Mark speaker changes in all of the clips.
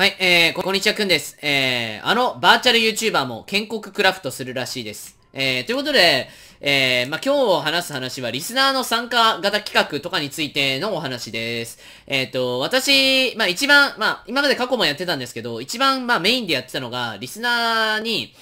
Speaker 1: はい、えー、こんにちは、くんです。えー、あの、バーチャル YouTuber も建国クラフトするらしいです。えー、ということで、えー、まあ、今日話す話は、リスナーの参加型企画とかについてのお話です。えっ、ー、と、私、まあ、一番、まあ、今まで過去もやってたんですけど、一番、まあ、メインでやってたのが、リスナーに、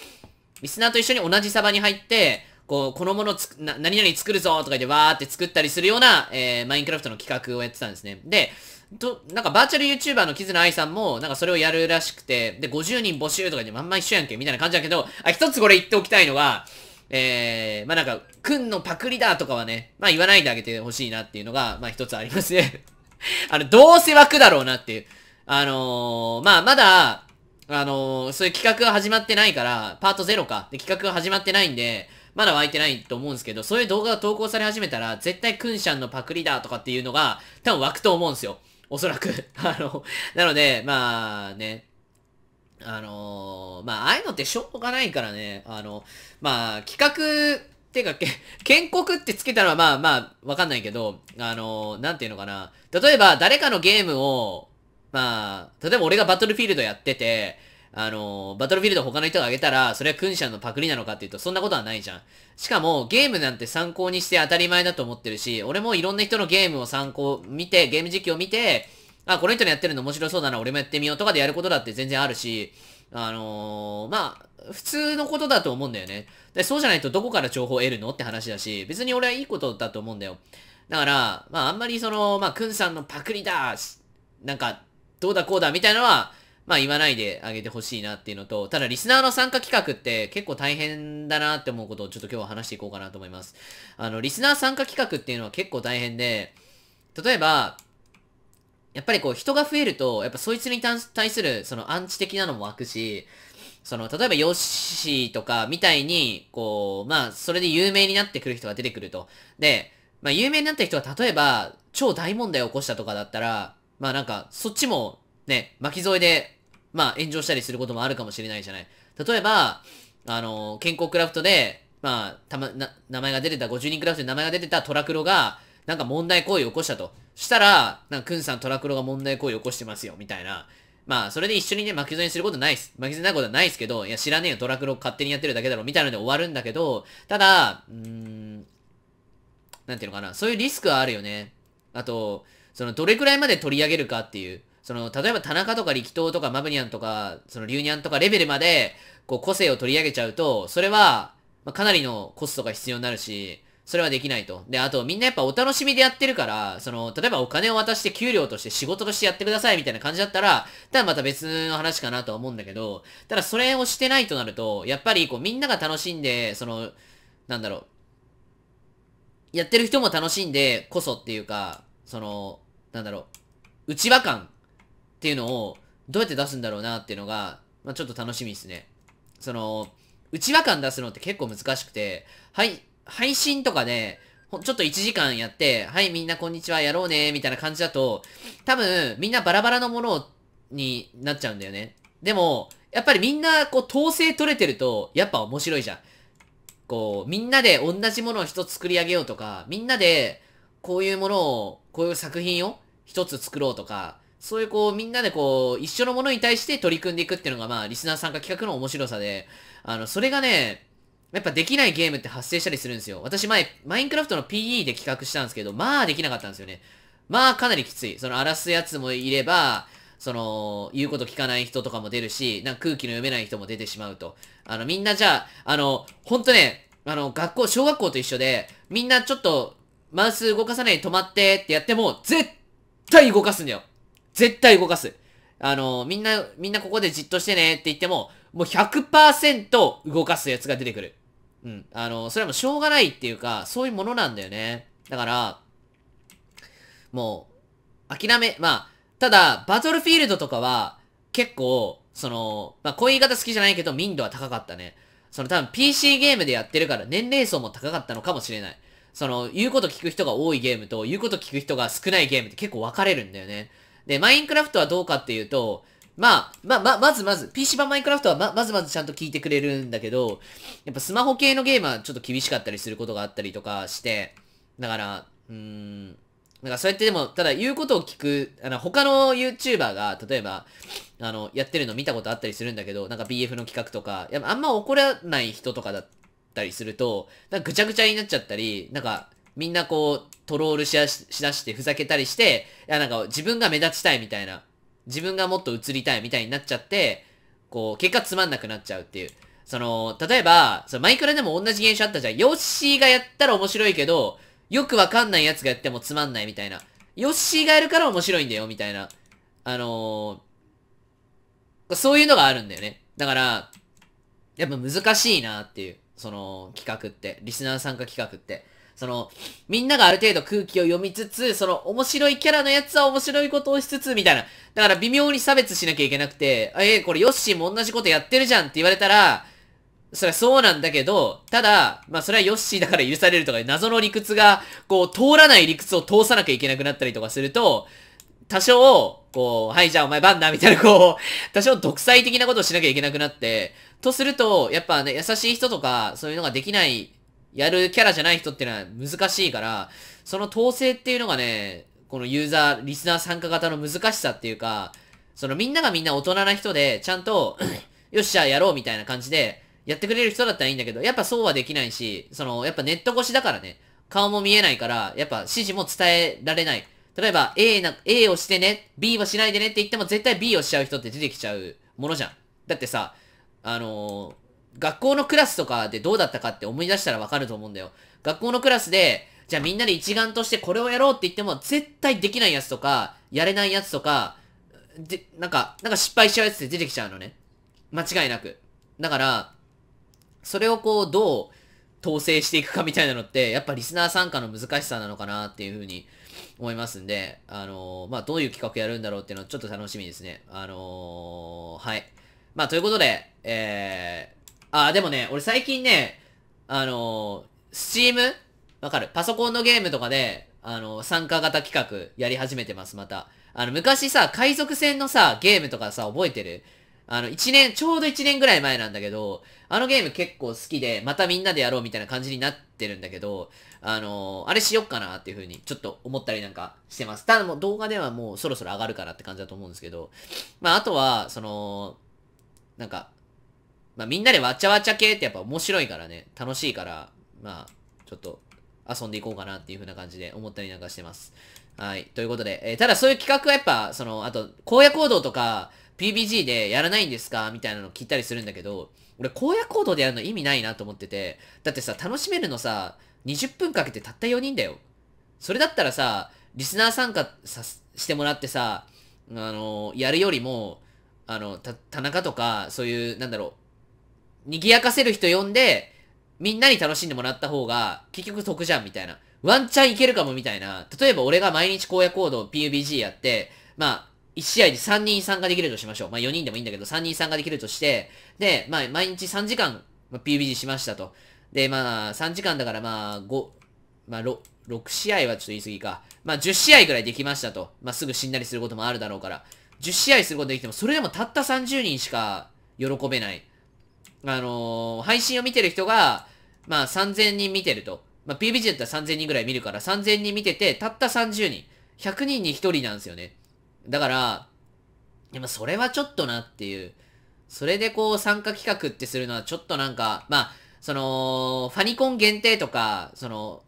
Speaker 1: リスナーと一緒に同じサバに入って、こう、このものつな、何々作るぞとか言ってわーって作ったりするような、えー、マインクラフトの企画をやってたんですね。で、と、なんかバーチャル YouTuber のキズナアイさんも、なんかそれをやるらしくて、で、50人募集とかでまんま一緒やんけ、みたいな感じだけど、あ、一つこれ言っておきたいのは、えー、まあ、なんか、くんのパクリだとかはね、まあ、言わないであげてほしいなっていうのが、まあ、一つありますね あの、どうせ枠だろうなっていう。あのー、まあ、まだ、あのー、そういう企画が始まってないから、パート0か。で、企画が始まってないんで、まだ湧いてないと思うんですけど、そういう動画が投稿され始めたら、絶対くんしゃんのパクリだとかっていうのが、多分湧くと思うんですよ。おそらく あの、なので、まあね、あのー、まあ、ああいうのってしょうがないからね、あの、まあ、企画、ってか、建国ってつけたのはまあまあ、わかんないけど、あのー、なんていうのかな。例えば、誰かのゲームを、まあ、例えば俺がバトルフィールドやってて、あの、バトルフィールド他の人が上げたら、それは君んのパクリなのかっていうと、そんなことはないじゃん。しかも、ゲームなんて参考にして当たり前だと思ってるし、俺もいろんな人のゲームを参考、見て、ゲーム実況を見て、あ、この人のやってるの面白そうだな、俺もやってみようとかでやることだって全然あるし、あのー、まあ、普通のことだと思うんだよね。で、そうじゃないとどこから情報を得るのって話だし、別に俺はいいことだと思うんだよ。だから、まあ、あんまりその、まあ、くんさんのパクリだなんか、どうだこうだみたいなのは、まあ言わないであげてほしいなっていうのと、ただリスナーの参加企画って結構大変だなって思うことをちょっと今日は話していこうかなと思います。あの、リスナー参加企画っていうのは結構大変で、例えば、やっぱりこう人が増えると、やっぱそいつに対するそのアンチ的なのも湧くし、その、例えばヨッシーとかみたいに、こう、まあそれで有名になってくる人が出てくると。で、まあ有名になった人は例えば超大問題を起こしたとかだったら、まあなんかそっちもね、巻き添えでまあ、炎上したりすることもあるかもしれないじゃない。例えば、あの、健康クラフトで、まあ、たま、な、名前が出てた、50人クラフトで名前が出てたトラクロが、なんか問題行為を起こしたと。したら、なんか、くんさんトラクロが問題行為を起こしてますよ、みたいな。まあ、それで一緒にね、巻き添えにすることないっす。巻き添えになることはないっすけど、いや、知らねえよ、トラクロ勝手にやってるだけだろ、みたいなので終わるんだけど、ただ、うーん、なんていうのかな、そういうリスクはあるよね。あと、その、どれくらいまで取り上げるかっていう。その、例えば田中とか力投とかマブニャンとか、そのリュウニャンとかレベルまで、こう個性を取り上げちゃうと、それは、まあ、かなりのコストが必要になるし、それはできないと。で、あとみんなやっぱお楽しみでやってるから、その、例えばお金を渡して給料として仕事としてやってくださいみたいな感じだったら、ただまた別の話かなとは思うんだけど、ただそれをしてないとなると、やっぱりこうみんなが楽しんで、その、なんだろう、やってる人も楽しんでこそっていうか、その、なんだろう、内輪感っていうのを、どうやって出すんだろうなっていうのが、まあ、ちょっと楽しみですね。その、内輪感出すのって結構難しくて、はい、配信とかで、んちょっと1時間やって、はい、みんなこんにちは、やろうね、みたいな感じだと、多分、みんなバラバラのものになっちゃうんだよね。でも、やっぱりみんな、こう、統制取れてると、やっぱ面白いじゃん。こう、みんなで同じものを一つ作り上げようとか、みんなで、こういうものを、こういう作品を一つ作ろうとか、そういうこう、みんなでこう、一緒のものに対して取り組んでいくっていうのがまあ、リスナー参加企画の面白さで、あの、それがね、やっぱできないゲームって発生したりするんですよ。私前、マインクラフトの PE で企画したんですけど、まあできなかったんですよね。まあかなりきつい。その荒らすやつもいれば、その、言うこと聞かない人とかも出るし、なんか空気の読めない人も出てしまうと。あの、みんなじゃあ、あの、ほんとね、あの、学校、小学校と一緒で、みんなちょっと、マウス動かさないで止まってってやっても、絶対動かすんだよ。絶対動かす。あの、みんな、みんなここでじっとしてねって言っても、もう100%動かすやつが出てくる。うん。あの、それはもうしょうがないっていうか、そういうものなんだよね。だから、もう、諦め、まあ、ただ、バトルフィールドとかは、結構、その、まあ、こういう言い方好きじゃないけど、民度は高かったね。その多分 PC ゲームでやってるから年齢層も高かったのかもしれない。その、言うこと聞く人が多いゲームと、言うこと聞く人が少ないゲームって結構分かれるんだよね。で、マインクラフトはどうかっていうと、まあ、まあ、ま、まずまず、PC 版マインクラフトはま、まずまずちゃんと聞いてくれるんだけど、やっぱスマホ系のゲームはちょっと厳しかったりすることがあったりとかして、だから、うーん、なんかそうやってでも、ただ言うことを聞く、あの、他の YouTuber が、例えば、あの、やってるの見たことあったりするんだけど、なんか BF の企画とか、やっぱあんま怒らない人とかだったりすると、なんかぐちゃぐちゃになっちゃったり、なんか、みんなこう、トロールしだしてふざけたりして、いやなんか自分が目立ちたいみたいな、自分がもっと映りたいみたいになっちゃって、こう、結果つまんなくなっちゃうっていう。その、例えば、そのマイクラでも同じ現象あったじゃん。ヨッシーがやったら面白いけど、よくわかんないやつがやってもつまんないみたいな。ヨッシーがやるから面白いんだよ、みたいな。あのー、そういうのがあるんだよね。だから、やっぱ難しいなっていう。その、企画って。リスナー参加企画って。その、みんながある程度空気を読みつつ、その面白いキャラのやつは面白いことをしつつ、みたいな。だから微妙に差別しなきゃいけなくて、えー、これヨッシーも同じことやってるじゃんって言われたら、それはそうなんだけど、ただ、まあそれはヨッシーだから許されるとか、謎の理屈が、こう、通らない理屈を通さなきゃいけなくなったりとかすると、多少、こう、はい、じゃあお前バンーみたいな、こう、多少独裁的なことをしなきゃいけなくなって、とすると、やっぱね、優しい人とか、そういうのができないやるキャラじゃない人ってのは難しいから、その統制っていうのがね、このユーザー、リスナー参加型の難しさっていうか、そのみんながみんな大人な人で、ちゃんと よっしゃ、やろうみたいな感じで、やってくれる人だったらいいんだけど、やっぱそうはできないし、その、やっぱネット越しだからね、顔も見えないから、やっぱ指示も伝えられない。例えば、A な、A をしてね、B はしないでねって言っても絶対 B をしちゃう人って出てきちゃうものじゃん。だってさ、あのー学校のクラスとかでどうだったかって思い出したらわかると思うんだよ。学校のクラスで、じゃあみんなで一丸としてこれをやろうって言っても、絶対できないやつとか、やれないやつとか、で、なんか、なんか失敗しちゃうやつって出てきちゃうのね。間違いなく。だから、それをこう、どう統制していくかみたいなのって、やっぱリスナー参加の難しさなのかなっていうふうに思いますんで、あのー、まあ、どういう企画やるんだろうっていうのはちょっと楽しみですね。あのー、はい。まあ、ということで、えー、あ、でもね、俺最近ね、あのー、スチームわかるパソコンのゲームとかで、あのー、参加型企画やり始めてます、また。あの、昔さ、海賊船のさ、ゲームとかさ、覚えてるあの、一年、ちょうど一年ぐらい前なんだけど、あのゲーム結構好きで、またみんなでやろうみたいな感じになってるんだけど、あのー、あれしよっかなっていう風に、ちょっと思ったりなんかしてます。ただもう動画ではもうそろそろ上がるかなって感じだと思うんですけど、まあ、あとは、その、なんか、まあみんなでわちゃわちゃ系ってやっぱ面白いからね、楽しいから、まあ、ちょっと遊んでいこうかなっていう風な感じで思ったりなんかしてます。はい。ということで、えー、ただそういう企画はやっぱ、その、あと、荒野行動とか、PBG でやらないんですかみたいなの聞いたりするんだけど、俺、荒野行動でやるの意味ないなと思ってて、だってさ、楽しめるのさ、20分かけてたった4人だよ。それだったらさ、リスナー参加さしてもらってさ、あの、やるよりも、あの、田中とか、そういう、なんだろう、賑やかせる人呼んで、みんなに楽しんでもらった方が、結局得じゃん、みたいな。ワンチャンいけるかも、みたいな。例えば俺が毎日荒野行動 PUBG やって、まあ、1試合で3人参加できるとしましょう。まあ4人でもいいんだけど、3人参加できるとして、で、まあ毎日3時間、まあ、PUBG しましたと。で、まあ3時間だからまあ5、まあ 6, 6試合はちょっと言い過ぎか。まあ10試合ぐらいできましたと。まあすぐ死んだりすることもあるだろうから。10試合することできても、それでもたった30人しか喜べない。あのー、配信を見てる人が、まあ3000人見てると。まあ p b j だったら3000人ぐらい見るから3000人見てて、たった30人。100人に1人なんですよね。だから、でもそれはちょっとなっていう。それでこう参加企画ってするのはちょっとなんか、まあ、その、ファニコン限定とか、その、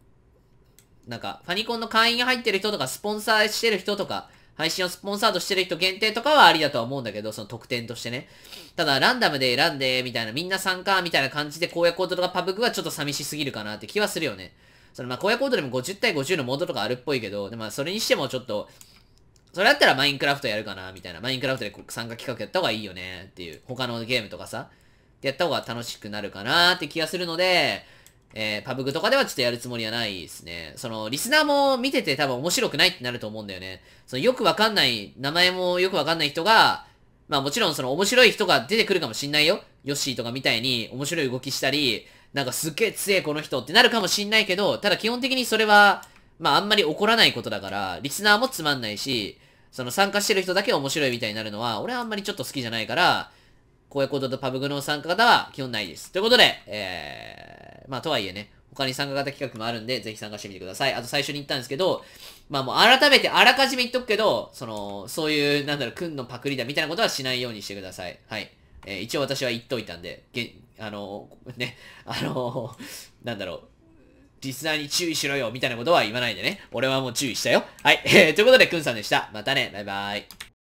Speaker 1: なんか、ファニコンの会員が入ってる人とか、スポンサーしてる人とか、配信をスポンサードしてる人限定とかはありだとは思うんだけど、その特典としてね。ただ、ランダムで選んで、みたいな、みんな参加、みたいな感じで公約コードとかパブグはちょっと寂しすぎるかなって気はするよね。その、まあ、公約コードでも50対50のモードとかあるっぽいけど、でも、それにしてもちょっと、それだったらマインクラフトやるかな、みたいな。マインクラフトで参加企画やった方がいいよね、っていう。他のゲームとかさ。やった方が楽しくなるかなって気がするので、えー、パブグとかではちょっとやるつもりはないですね。その、リスナーも見てて多分面白くないってなると思うんだよね。その、よくわかんない、名前もよくわかんない人が、まあもちろんその面白い人が出てくるかもしんないよ。ヨッシーとかみたいに面白い動きしたり、なんかすっげえ強えこの人ってなるかもしんないけど、ただ基本的にそれは、まああんまり起こらないことだから、リスナーもつまんないし、その参加してる人だけ面白いみたいになるのは、俺はあんまりちょっと好きじゃないから、公約行動とパブグの参加型は基本ないです。ということで、えー、まあとはいえね、他に参加型企画もあるんで、ぜひ参加してみてください。あと最初に言ったんですけど、まあもう改めてあらかじめ言っとくけど、その、そういう、なんだろう、君のパクリだみたいなことはしないようにしてください。はい。えー、一応私は言っといたんで、げあのー、ね、あのー、なんだろう、実際に注意しろよみたいなことは言わないでね。俺はもう注意したよ。はい。えー、ということで、くんさんでした。またね。バイバイ。